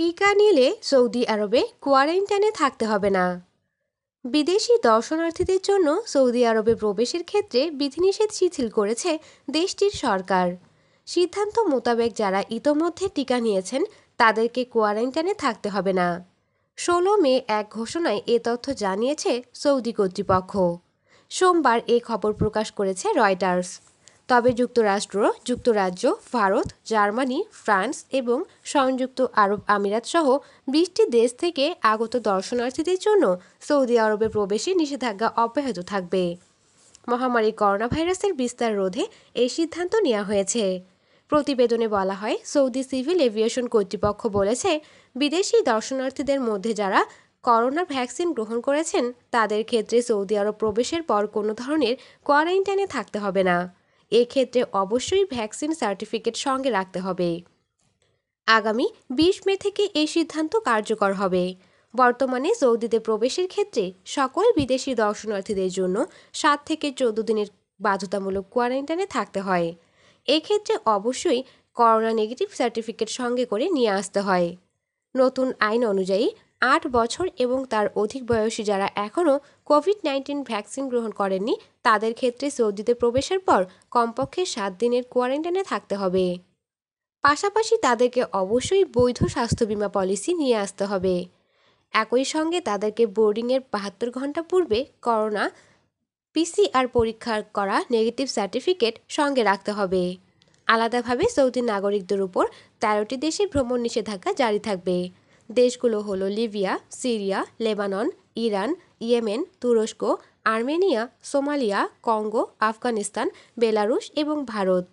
টিকা নিলে সৌদি আরবে কোয়ারেন্টাইনে থাকতে হবে না বিদেশি দর্শনার্থীদের জন্য সৌদি আরবে প্রবেশের ক্ষেত্রে বিধিনিষেধ শিথিল করেছে দেশটির সরকার সিদ্ধান্ত মোতাবেক যারা ইতোমধ্যে টিকা নিয়েছেন তাদেরকে কোয়ারেন্টাইনে থাকতে হবে না ষোলো মে এক ঘোষণায় এ তথ্য জানিয়েছে সৌদি কর্তৃপক্ষ সোমবার এ খবর প্রকাশ করেছে রয়টার্স তবে যুক্তরাষ্ট্র যুক্তরাজ্য ভারত জার্মানি ফ্রান্স এবং সংযুক্ত আরব আমিরাত সহ বিশটি দেশ থেকে আগত দর্শনার্থীদের জন্য সৌদি আরবে প্রবেশে নিষেধাজ্ঞা অব্যাহত থাকবে মহামারী করোনা ভাইরাসের বিস্তার রোধে এই সিদ্ধান্ত নেওয়া হয়েছে প্রতিবেদনে বলা হয় সৌদি সিভিল এভিয়েশন কর্তৃপক্ষ বলেছে বিদেশি দর্শনার্থীদের মধ্যে যারা করোনা ভ্যাকসিন গ্রহণ করেছেন তাদের ক্ষেত্রে সৌদি আরব প্রবেশের পর কোনো ধরনের কোয়ারেন্টাইনে থাকতে হবে না এক্ষেত্রে অবশ্যই ভ্যাকসিন সার্টিফিকেট সঙ্গে রাখতে হবে আগামী বিশ মে থেকে এই সিদ্ধান্ত কার্যকর হবে বর্তমানে সৌদিতে প্রবেশের ক্ষেত্রে সকল বিদেশি দর্শনার্থীদের জন্য সাত থেকে চোদ্দ দিনের বাধ্যতামূলক কোয়ারেন্টাইনে থাকতে হয় এক্ষেত্রে অবশ্যই করোনা নেগেটিভ সার্টিফিকেট সঙ্গে করে নিয়ে আসতে হয় নতুন আইন অনুযায়ী আট বছর এবং তার অধিক বয়সী যারা এখনও কোভিড নাইন্টিন ভ্যাকসিন গ্রহণ করেননি তাদের ক্ষেত্রে সৌদিতে প্রবেশের পর কমপক্ষে সাত দিনের কোয়ারেন্টাইনে থাকতে হবে পাশাপাশি তাদেরকে অবশ্যই বৈধ স্বাস্থ্য বিমা পলিসি নিয়ে আসতে হবে একই সঙ্গে তাদেরকে বোর্ডিংয়ের বাহাত্তর ঘন্টা পূর্বে করোনা পিসিআর পরীক্ষা করা নেগেটিভ সার্টিফিকেট সঙ্গে রাখতে হবে আলাদাভাবে সৌদি নাগরিকদের উপর তেরোটি দেশে ভ্রমণ নিষেধাজ্ঞা জারি থাকবে দেশগুলো হলো Libya Syria Lebanon Iran Yemen তুরস্ক Armenia Somalia Congo Afghanistan Belarus এবং ভারত